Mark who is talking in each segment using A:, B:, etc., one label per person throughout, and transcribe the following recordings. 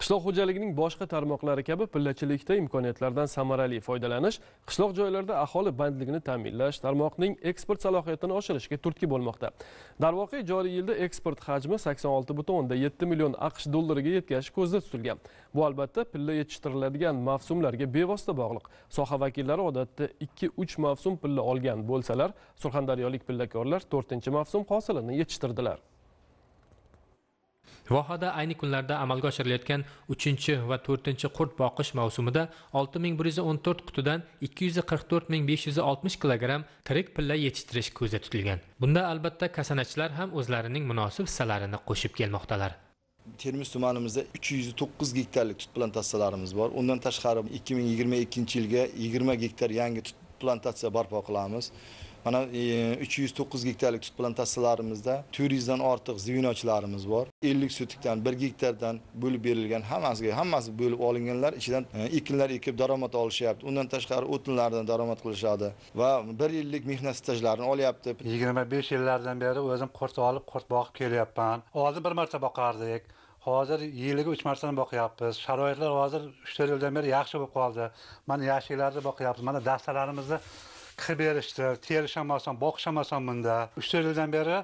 A: qishloq xo'jaligining boshqa tarmoqlari kabi pillachilikda imkoniyatlardan samarali foydalanish qishloq joylarda aholi bandligini ta'minlash tarmoqning eksport salohiyatini oshirishga turtki bo'lmoqda darvoqe joriy yilda eksport hajmi 86.7 million aqsh dollariga yetkazish ko'zda tutilgan bu albatta pilla yetishtiriladigan mavsumlarga bevosita bog'liq soha vakillari odatda 2-3 mavsum pilla olgan bo'lsalar surxondaryolik pillakorlar 4 mavsum hosilini yetishtirdilar
B: vohada ayni kunlarda amalga oshirilayotgan uchinchi va to'rtinchi qurt boqish mavsumida olti ming bir yuz o'n to'rt qutidan ikki yuz qirq to'rt ming besh yuz oltmish kilogramm tirik pilla yetishtirish ko'zda tutilgan bunda albatta kasanachilar ham o'zlarining munosib hissalarini qo'shib kelmoqdalar termiz
C: tumanimizda uch yuz to'qqiz gektarlik tut plantatsiyalarimiz bor undan tashqari ikki ming yigirma ikkinchi yilga yigirma gektar yangi tut plantatsiya barpo qilamiz mana e, uch yuz to'qqiz gektarlik tut plantatsiyalarimizda to'rt yuzdan ortiq zivinochlarimiz bor ellik sutikdan bir gektardan bo'lib berilgan hammasiga hammasi bo'lib olinganlar ichidan ekinlar ekib daromad olishyapti undan
D: tashqari o'tinlardan daromad qilishadi va bir yillik mehnat stajlarini olyapti yigirma besh yillardan beri o'zim qurt olib qurt boqib kelyapman oldin bir marta boqardik hozir yiliga uch martadan boqyapmiz sharoitlar hozir uch to'rt yildan beri yaxshi bo'lib qoldi mana yaxshi boqyapmiz mana dastalarimizni chiqib berishdi terish ham bunda uch to'rt yildan beri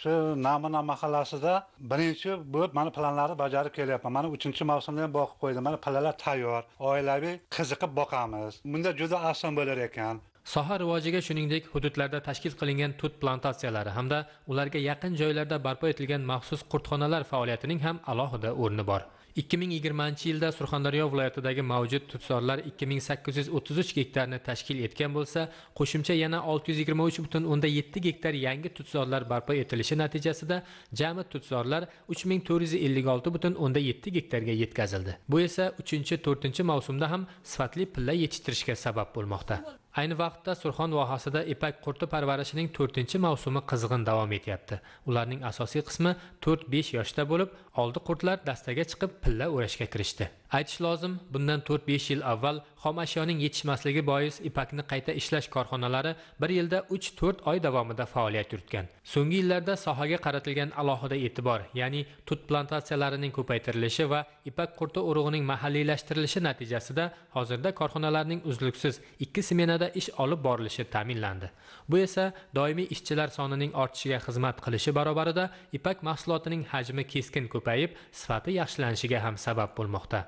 D: shu namuna mahallasida birinchi bo'lib mana planlarni bajarib kelyapman mana uchinchi mavsumda ham boqib qo'ydim mana planlar tayyor oilaviy qiziqib boqamiz bunda juda oson bo'lar ekan
B: soha rivojiga shuningdek hududlarda tashkil qilingan tut plantatsiyalari hamda ularga yaqin joylarda barpo etilgan maxsus qurtxonalar faoliyatining ham alohida o'rni bor 2020 yilda surxondaryo viloyatidagi mavjud tutzorlar 2833 gektarni tashkil etgan bo'lsa qo'shimcha yana 623,7 gektar yangi tutzorlar barpo etilishi natijasida jami tutzorlar 3456,7 gektarga yetkazildi bu esa 3-4 mavsumda ham sifatli pilla yetishtirishga sabab bo'lmoqda ayni vaqtda surxon vohasida ipak qurti parvarishining to'rtinchi mavsumi qizg'in davom etyapti ularning asosiy qismi to'rt besh yoshda bo'lib oldi qurtlar dastaga chiqib pilla o'rashga kirishdi aytish lozim bundan to'rt besh yil avval xomashyoning yetishmasligi bois ipakni qayta ishlash korxonalari bir yilda uch to'rt oy davomida faoliyat yuritgan so'nggi yillarda sohaga qaratilgan alohida e'tibor ya'ni tut plantatsiyalarining ko'paytirilishi va ipak qurti urug'ining mahalliylashtirilishi natijasida hozirda korxonalarning uzluksiz ikki smenada ish olib borilishi ta'minlandi bu esa doimiy ishchilar sonining ortishiga xizmat qilishi barobarida ipak mahsulotining hajmi keskin ko'payib sifati yaxshilanishiga ham sabab bo'lmoqda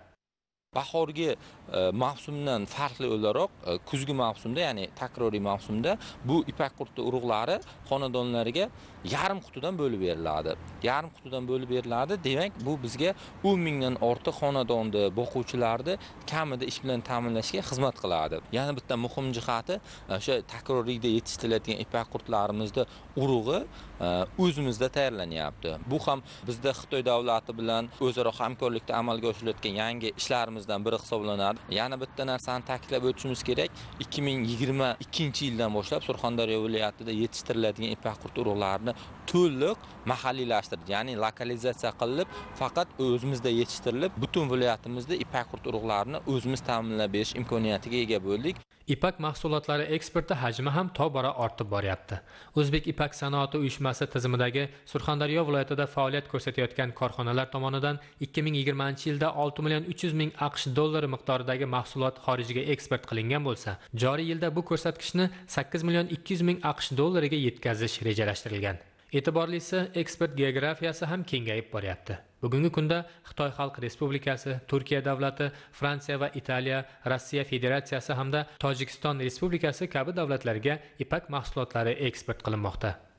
C: bahorgi e, mavsumdan farqli o'laroq e, kuzgi mavsumda ya'ni takroriy mavsumda bu ipak qurti urug'lari xonadonlarga yarim qutidan bo'lib beriladi yarim qutidan bo'lib beriladi demak bu bizga o'n mingdan ortiq xonadonni boquvchilarni kamida ish bilan ta'minlashga xizmat qiladi yana bitta muhim jihati e, o'sha takroriyda yetishtiriladigan ipak qurtlarimizni urug'i o'zimizda tayyorlanyapti bu ham bizda xitoy davlati bilan o'zaro hamkorlikda amalga oshirilayotgan yangi ishlarimiz vazifalarimizdan biri hisoblanadi yana bitta narsani ta'kidlab o'tishimiz kerak ikki ming yigirma ikkinchi yildan boshlab surxondaryo viloyatida yetishtiriladigan ipak qurt urug'larini to'liq mahalliylashtirdi ya'ni lokalizatsiya qilinib faqat o'zimizda yetishtirilib butun viloyatimizda ipak qurt urug'larini o'zimiz ta'minlab berish imkoniyatiga ega bo'ldik
B: ipak mahsulotlari eksporti hajmi ham tobora ortib boryapti o'zbek ipak sanoati uyushmasi tizimidagi surxondaryo viloyatida faoliyat ko'rsatayotgan korxonalar tomonidan ikki ming yigirmanchi yilda olti million uch yuz ming aqsh dollari miqdoridagi mahsulot xorijga eksport qilingan bo'lsa joriy yilda bu ko'rsatkichni sakkiz million ikki yuz ming aqsh dollariga yetkazish rejalashtirilgan e'tiborlisi eksport geografiyasi ham kengayib boryapti bugungi kunda xitoy xalq respublikasi turkiya davlati fransiya va italiya rossiya federatsiyasi hamda tojikiston respublikasi kabi davlatlarga ipak mahsulotlari eksport qilinmoqda